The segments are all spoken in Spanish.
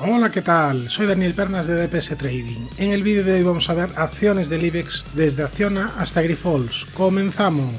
Hola, ¿qué tal? Soy Daniel Pernas de DPS Trading. En el vídeo de hoy vamos a ver acciones del IBEX desde Acciona hasta Grifols. ¡Comenzamos!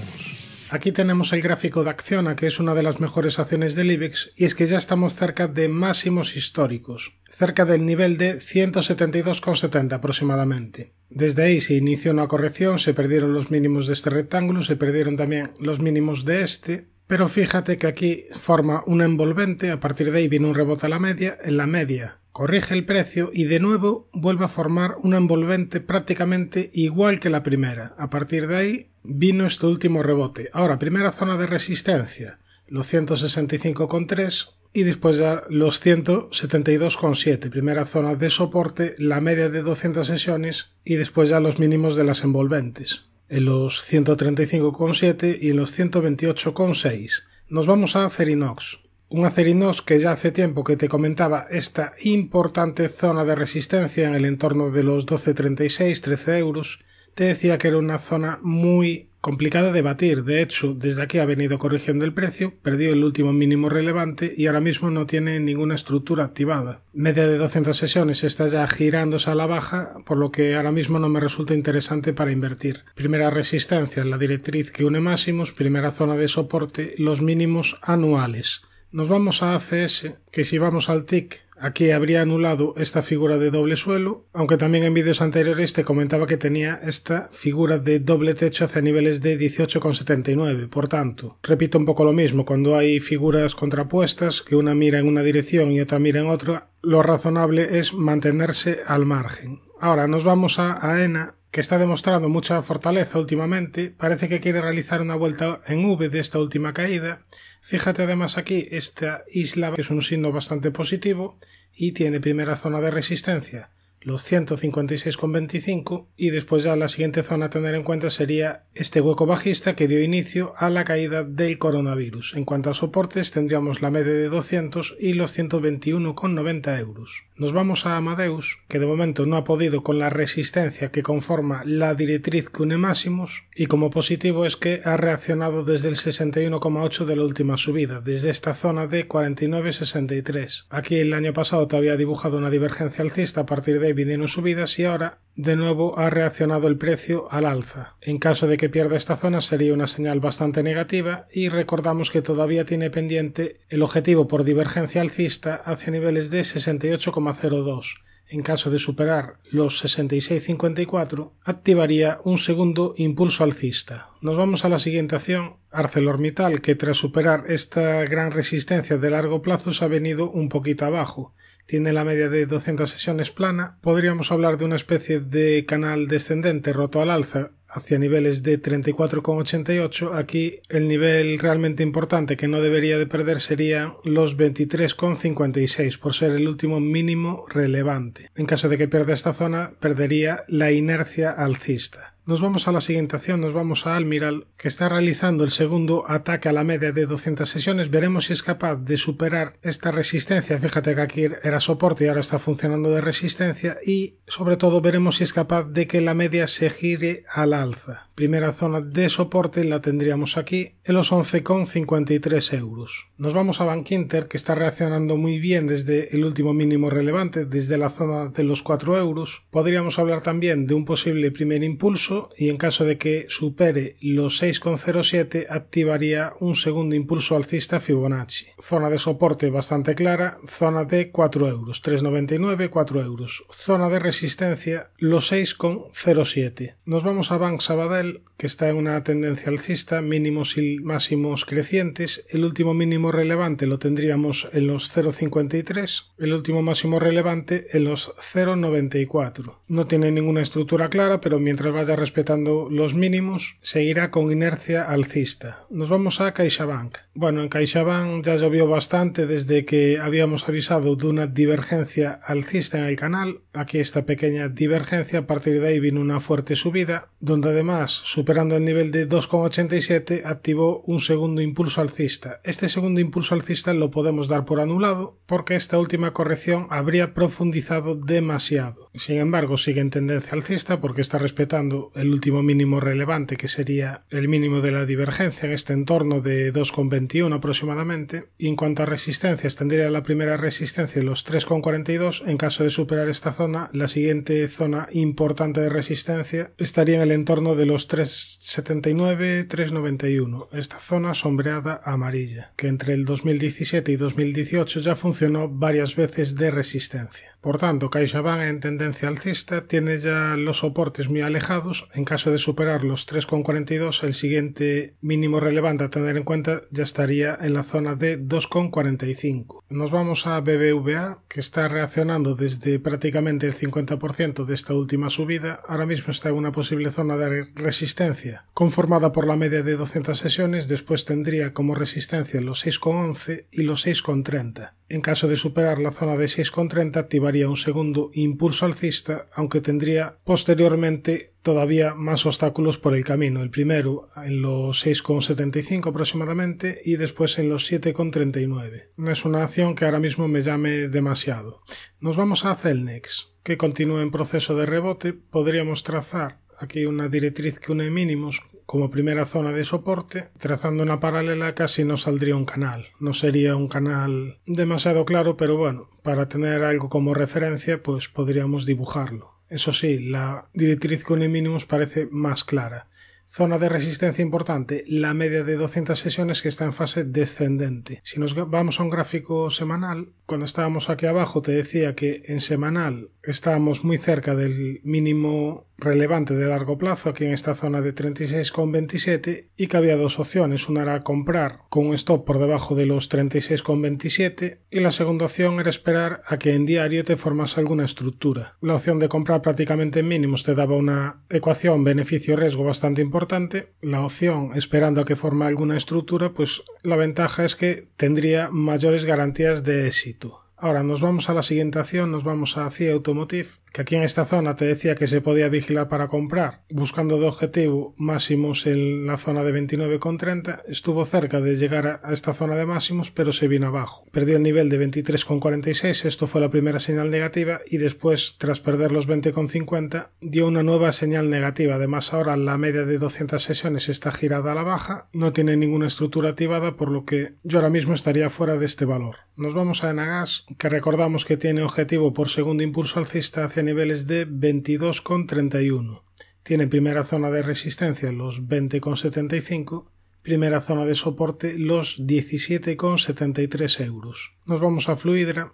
Aquí tenemos el gráfico de Acciona, que es una de las mejores acciones del IBEX, y es que ya estamos cerca de máximos históricos, cerca del nivel de 172,70 aproximadamente. Desde ahí se inició una corrección, se perdieron los mínimos de este rectángulo, se perdieron también los mínimos de este, pero fíjate que aquí forma un envolvente, a partir de ahí viene un rebote a la media, en la media corrige el precio y de nuevo vuelve a formar un envolvente prácticamente igual que la primera. A partir de ahí vino este último rebote. Ahora, primera zona de resistencia, los 165,3 y después ya los 172,7. Primera zona de soporte, la media de 200 sesiones y después ya los mínimos de las envolventes en los 135,7 y en los 128,6. Nos vamos a Acerinox. Un Acerinox que ya hace tiempo que te comentaba esta importante zona de resistencia en el entorno de los 12,36-13 euros te decía que era una zona muy complicada de batir. De hecho, desde aquí ha venido corrigiendo el precio, perdió el último mínimo relevante y ahora mismo no tiene ninguna estructura activada. Media de 200 sesiones está ya girándose a la baja, por lo que ahora mismo no me resulta interesante para invertir. Primera resistencia, la directriz que une máximos, primera zona de soporte, los mínimos anuales. Nos vamos a ACS, que si vamos al TIC, aquí habría anulado esta figura de doble suelo, aunque también en vídeos anteriores te comentaba que tenía esta figura de doble techo hacia niveles de 18,79. Por tanto, repito un poco lo mismo, cuando hay figuras contrapuestas, que una mira en una dirección y otra mira en otra, lo razonable es mantenerse al margen. Ahora nos vamos a AENA que está demostrando mucha fortaleza últimamente, parece que quiere realizar una vuelta en V de esta última caída. Fíjate además aquí esta isla, que es un signo bastante positivo, y tiene primera zona de resistencia los 156,25 y después ya la siguiente zona a tener en cuenta sería este hueco bajista que dio inicio a la caída del coronavirus. En cuanto a soportes tendríamos la media de 200 y los 121,90 euros. Nos vamos a Amadeus, que de momento no ha podido con la resistencia que conforma la directriz Cune Máximos y como positivo es que ha reaccionado desde el 61,8 de la última subida, desde esta zona de 49,63. Aquí el año pasado te había dibujado una divergencia alcista a partir de Vienen subidas y ahora de nuevo ha reaccionado el precio al alza. En caso de que pierda esta zona sería una señal bastante negativa y recordamos que todavía tiene pendiente el objetivo por divergencia alcista hacia niveles de 68,02. En caso de superar los 66,54 activaría un segundo impulso alcista. Nos vamos a la siguiente acción, ArcelorMittal, que tras superar esta gran resistencia de largo plazo se ha venido un poquito abajo tiene la media de 200 sesiones plana, podríamos hablar de una especie de canal descendente roto al alza hacia niveles de 34,88. Aquí el nivel realmente importante que no debería de perder sería los 23,56 por ser el último mínimo relevante. En caso de que pierda esta zona, perdería la inercia alcista. Nos vamos a la siguiente acción, nos vamos a Almiral, que está realizando el segundo ataque a la media de 200 sesiones. Veremos si es capaz de superar esta resistencia. Fíjate que aquí era soporte y ahora está funcionando de resistencia. Y sobre todo veremos si es capaz de que la media se gire al alza primera zona de soporte la tendríamos aquí en los 11,53 euros. Nos vamos a Bank Inter que está reaccionando muy bien desde el último mínimo relevante, desde la zona de los 4 euros. Podríamos hablar también de un posible primer impulso y en caso de que supere los 6,07 activaría un segundo impulso alcista Fibonacci. Zona de soporte bastante clara, zona de 4 euros, 3,99, 4 euros. Zona de resistencia los 6,07. Nos vamos a Bank Sabadell que está en una tendencia alcista, mínimos y máximos crecientes. El último mínimo relevante lo tendríamos en los 0,53, el último máximo relevante en los 0,94. No tiene ninguna estructura clara, pero mientras vaya respetando los mínimos, seguirá con inercia alcista. Nos vamos a CaixaBank. Bueno, en CaixaBank ya llovió bastante desde que habíamos avisado de una divergencia alcista en el canal. Aquí esta pequeña divergencia, a partir de ahí vino una fuerte subida, donde además superando el nivel de 2,87, activó un segundo impulso alcista. Este segundo impulso alcista lo podemos dar por anulado porque esta última corrección habría profundizado demasiado. Sin embargo, sigue en tendencia alcista porque está respetando el último mínimo relevante, que sería el mínimo de la divergencia en este entorno de 2,21 aproximadamente. Y en cuanto a resistencia, tendría la primera resistencia en los 3,42. En caso de superar esta zona, la siguiente zona importante de resistencia estaría en el entorno de los 3,79, 3,91. Esta zona sombreada amarilla, que entre el 2017 y 2018 ya funcionó varias veces de resistencia. Por tanto, CaixaBank en tendencia alcista tiene ya los soportes muy alejados. En caso de superar los 3,42, el siguiente mínimo relevante a tener en cuenta ya estaría en la zona de 2,45. Nos vamos a BBVA, que está reaccionando desde prácticamente el 50% de esta última subida. Ahora mismo está en una posible zona de resistencia, conformada por la media de 200 sesiones. Después tendría como resistencia los 6,11 y los 6,30. En caso de superar la zona de 6,30 activaría un segundo impulso alcista, aunque tendría posteriormente todavía más obstáculos por el camino. El primero en los 6,75 aproximadamente y después en los 7,39. No es una acción que ahora mismo me llame demasiado. Nos vamos a Celnex, que continúa en proceso de rebote. Podríamos trazar aquí una directriz que une mínimos como primera zona de soporte, trazando una paralela casi no saldría un canal. No sería un canal demasiado claro, pero bueno, para tener algo como referencia, pues podríamos dibujarlo. Eso sí, la directriz con el mínimos parece más clara Zona de resistencia importante, la media de 200 sesiones que está en fase descendente. Si nos vamos a un gráfico semanal, cuando estábamos aquí abajo te decía que en semanal estábamos muy cerca del mínimo relevante de largo plazo aquí en esta zona de 36,27 y que había dos opciones. Una era comprar con un stop por debajo de los 36,27 y la segunda opción era esperar a que en diario te formase alguna estructura. La opción de comprar prácticamente en mínimos te daba una ecuación beneficio-riesgo bastante importante la opción esperando a que forme alguna estructura, pues la ventaja es que tendría mayores garantías de éxito. Ahora nos vamos a la siguiente acción, nos vamos a hacia Automotive que aquí en esta zona te decía que se podía vigilar para comprar, buscando de objetivo máximos en la zona de 29,30, estuvo cerca de llegar a esta zona de máximos, pero se vino abajo. Perdió el nivel de 23,46, esto fue la primera señal negativa, y después, tras perder los 20,50, dio una nueva señal negativa. Además, ahora la media de 200 sesiones está girada a la baja, no tiene ninguna estructura activada, por lo que yo ahora mismo estaría fuera de este valor. Nos vamos a Enagas, que recordamos que tiene objetivo por segundo impulso alcista hacia niveles de 22,31. Tiene primera zona de resistencia los 20,75, primera zona de soporte los 17,73 euros. Nos vamos a Fluidra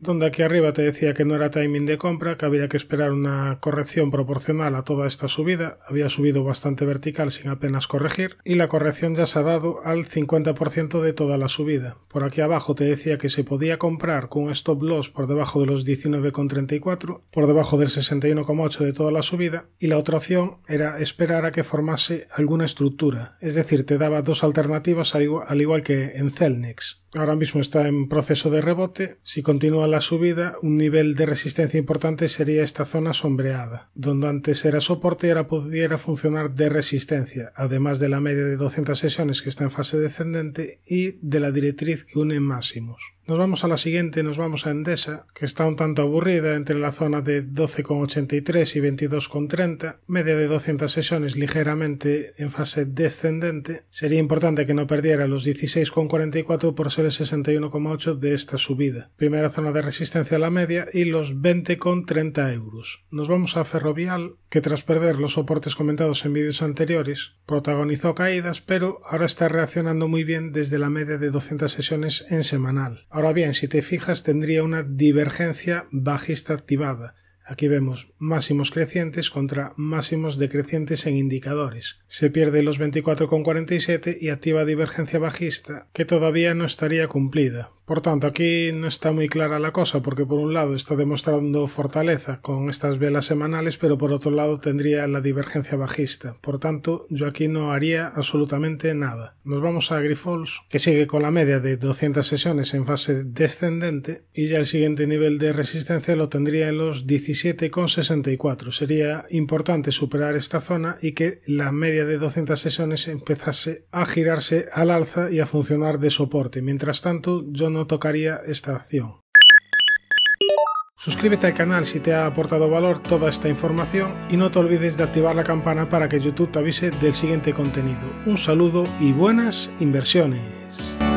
donde aquí arriba te decía que no era timing de compra, que había que esperar una corrección proporcional a toda esta subida, había subido bastante vertical sin apenas corregir, y la corrección ya se ha dado al 50% de toda la subida. Por aquí abajo te decía que se podía comprar con un stop loss por debajo de los 19,34, por debajo del 61,8 de toda la subida, y la otra opción era esperar a que formase alguna estructura, es decir, te daba dos alternativas al igual que en Celnex. Ahora mismo está en proceso de rebote. Si continúa la subida, un nivel de resistencia importante sería esta zona sombreada, donde antes era soporte y ahora pudiera funcionar de resistencia, además de la media de 200 sesiones que está en fase descendente y de la directriz que une máximos. Nos vamos a la siguiente, nos vamos a Endesa, que está un tanto aburrida entre la zona de 12,83 y 22,30, media de 200 sesiones ligeramente en fase descendente. Sería importante que no perdiera los 16,44 por ser el 61,8 de esta subida. Primera zona de resistencia a la media y los 20,30 euros. Nos vamos a Ferrovial, que tras perder los soportes comentados en vídeos anteriores, protagonizó caídas, pero ahora está reaccionando muy bien desde la media de 200 sesiones en semanal. Ahora bien, si te fijas tendría una divergencia bajista activada. Aquí vemos máximos crecientes contra máximos decrecientes en indicadores. Se pierde los 24,47 y activa divergencia bajista, que todavía no estaría cumplida, por tanto, aquí no está muy clara la cosa, porque por un lado está demostrando fortaleza con estas velas semanales, pero por otro lado tendría la divergencia bajista. Por tanto, yo aquí no haría absolutamente nada. Nos vamos a Grifols, que sigue con la media de 200 sesiones en fase descendente, y ya el siguiente nivel de resistencia lo tendría en los 17,64. Sería importante superar esta zona y que la media de 200 sesiones empezase a girarse al alza y a funcionar de soporte. Mientras tanto, yo no tocaría esta acción. Suscríbete al canal si te ha aportado valor toda esta información y no te olvides de activar la campana para que YouTube te avise del siguiente contenido. Un saludo y buenas inversiones.